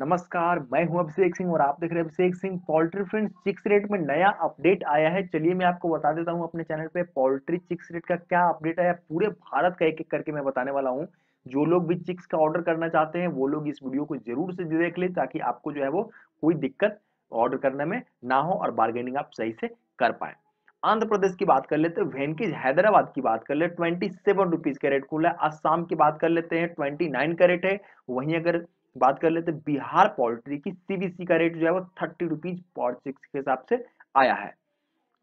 नमस्कार मैं हूं अभिषेक सिंह और आप देख रहे हैं Abhishek Singh poultry friends chicks rate में नया अपडेट आया है चलिए मैं आपको बता देता हूं अपने चैनल पे पोल्ट्री चिक्स रेट का क्या अपडेट आया पूरे भारत का एक एक करके मैं बताने वाला हूं जो लोग भी चिक्स का ऑर्डर करना चाहते हैं वो लोग इस वीडियो को जरूर से देख ले ताकि आपको जो है वो कोई दिक्कत ऑर्डर करने में ना हो और बार्गेनिंग आप सही से कर पाए आंध्र प्रदेश की बात कर लेते हैं वेनकीज हैदराबाद की बात कर ले ट्वेंटी सेवन रुपीज का रेट खुला है आसाम की बात कर लेते हैं ट्वेंटी नाइन का रेट है वहीं अगर बात कर लेते हैं बिहार पोल्ट्री की सीबीसी का रेट जो है वो थर्टी रुपीज पॉट सिक्स के हिसाब से आया है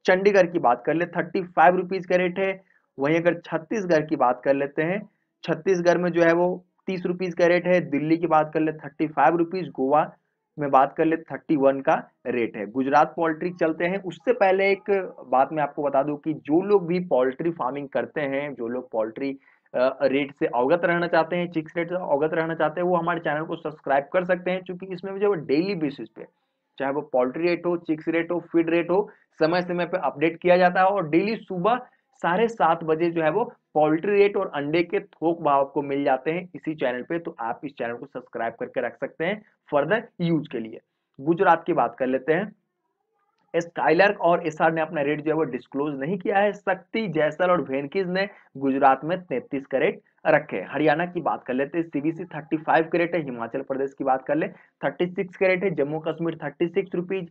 चंडीगढ़ की बात कर ले थर्टी फाइव रुपीज का रेट है वहीं अगर छत्तीसगढ़ की बात कर लेते हैं छत्तीसगढ़ में जो है वो तीस रुपीज का रेट है दिल्ली की बात कर ले थर्टी फाइव रुपीज गोवा में बात कर ले थर्टी वन का रेट है गुजरात पोल्ट्री चलते हैं उससे पहले एक बात मैं आपको बता दूं कि जो लोग भी पोल्ट्री फार्मिंग करते हैं जो लोग पोल्ट्री रेट से अवगत रहना चाहते हैं चिक्स रेट से अवगत रहना चाहते हैं वो हमारे चैनल को सब्सक्राइब कर सकते हैं क्योंकि इसमें जो डेली बेसिस पे चाहे वो पोल्ट्री रेट हो चिक्स रेट हो फीड रेट हो समय समय पर अपडेट किया जाता है और डेली सुबह साढ़े सात बजे जो है वो पोल्ट्री रेट और अंडे के थोक भाव आपको मिल जाते हैं इसी चैनल पे तो आप इस चैनल को सब्सक्राइब करके रख सकते हैं फर्दर यूज के लिए गुजरात की बात कर लेते हैं स्काइलर्क और एसआर ने अपना रेट जो है वो डिस्क्लोज नहीं किया है शक्ति जैसल और भेनकीज ने गुजरात में तैतीस करेट रखे हरियाणा की बात कर लेते हैं सीबीसी 35 कैरेट है हिमाचल प्रदेश की बात कर ले 36 रेट है जम्मू कश्मीर 36 सिक्स रुपीज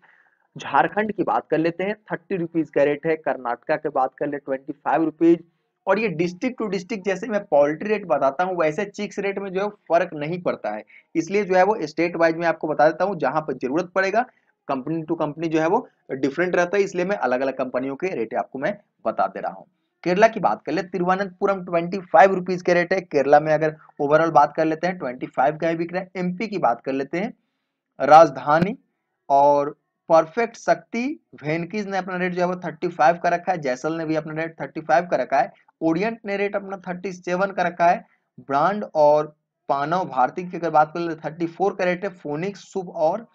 झारखंड की बात कर लेते हैं थर्टी रुपीज रेट है कर्नाटका की बात कर ले ट्वेंटी फाइव रुपीज और ये डिस्ट्रिक्ट टू डिस्ट्रिक्ट जैसे मैं पोल्ट्री रेट बताता हूँ वैसे चिक्स रेट में जो है फर्क नहीं पड़ता है इसलिए जो है वो स्टेट वाइज में आपको बता देता हूँ जहां पर जरूरत पड़ेगा कंपनी टू कंपनी जो है वो डिफरेंट रहता है इसलिए मैं अलग अलग कंपनियों के रेट आपको मैं बता दे रहा हूँ केरला की बात कर ले तिरुवनंतपुरम ट्वेंटी फाइव रुपीज के रेट है केरला में अगर ओवरऑल बात कर लेते हैं ट्वेंटी फाइव का बिक रहा है एमपी की बात कर लेते हैं राजधानी और परफेक्ट शक्ति वेनकीज ने अपना रेट जो है वो थर्टी फाइव का रखा है जैसल ने भी अपना रेट थर्टी फाइव का रखा है ओरियंट ने रेट अपना थर्टी सेवन का रखा है ब्रांड और पानव भारती की अगर बात कर ले थर्टी फोर का रेट है फोनिक्स शुभ और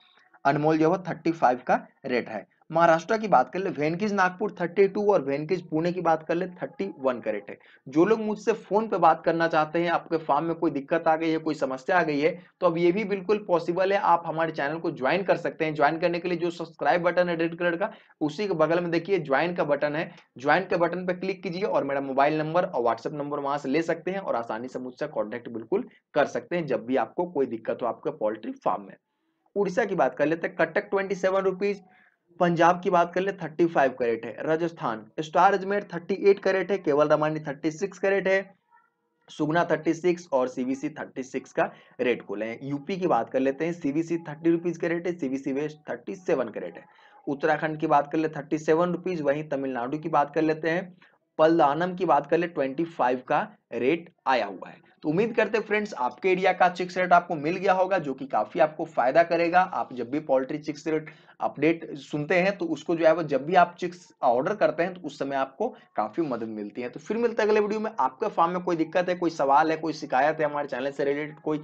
अनमोल जो है थर्टी फाइव का रेट है महाराष्ट्र की बात कर ले वेनकिज नागपुर 32 और वेनकिज पुणे की बात कर ले 31 का रेट है जो लोग मुझसे फोन पे बात करना चाहते हैं आपके फार्म में कोई दिक्कत आ गई है कोई समस्या आ गई है तो अब ये भी बिल्कुल पॉसिबल है आप हमारे चैनल को ज्वाइन कर सकते हैं ज्वाइन करने के लिए जो सब्सक्राइब बटन है रेड कलर का उसी के बगल में देखिए ज्वाइन का बटन है ज्वाइन के बटन पर क्लिक कीजिए और मेरा मोबाइल नंबर और व्हाट्सएप नंबर वहां से ले सकते हैं और आसानी से मुझसे कॉन्टेक्ट बिल्कुल कर सकते हैं जब भी आपको कोई दिक्कत हो आपके पोल्ट्री फार्म में उड़ीसा की बात कर लेते हैं Cuttack twenty seven rupees Punjab की बात कर ले थर्टी फाइव करेट है Rajasthan star Ajmer thirty eight करेट है केवल रामानी थर्टी सिक्स करेट है सुगना 36 और सीबीसी 36 का रेट खुले हैं यूपी की बात कर लेते हैं सीबीसी थर्टी रुपीज का रेट है सीबीसी वेस्ट थर्टी सेवन का रेट है उत्तराखंड की बात कर ले थर्टी सेवन रुपीज वहीं तमिलनाडु की बात कर लेते हैं पल पल्लानम की बात कर ले 25 का रेट आया हुआ है तो उम्मीद करते हैं फ्रेंड्स आपके एरिया का चिक्स रेट आपको मिल गया होगा जो कि काफी आपको फायदा करेगा आप जब भी पोल्ट्री चिक्स रेट अपडेट सुनते हैं तो उसको जो है वो जब भी आप चिक्स ऑर्डर करते हैं तो उस समय आपको काफी मदद मिलती है तो फिर मिलते हैं अगले वीडियो में आपके फार्म में कोई दिक्कत है कोई सवाल है कोई शिकायत है हमारे चैनल से रिलेटेड कोई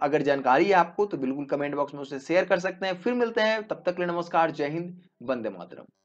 अगर जानकारी है आपको तो बिल्कुल कमेंट बॉक्स में उसे शेयर कर सकते हैं फिर मिलते हैं तब तक ले नमस्कार जय हिंद बंदे मातरम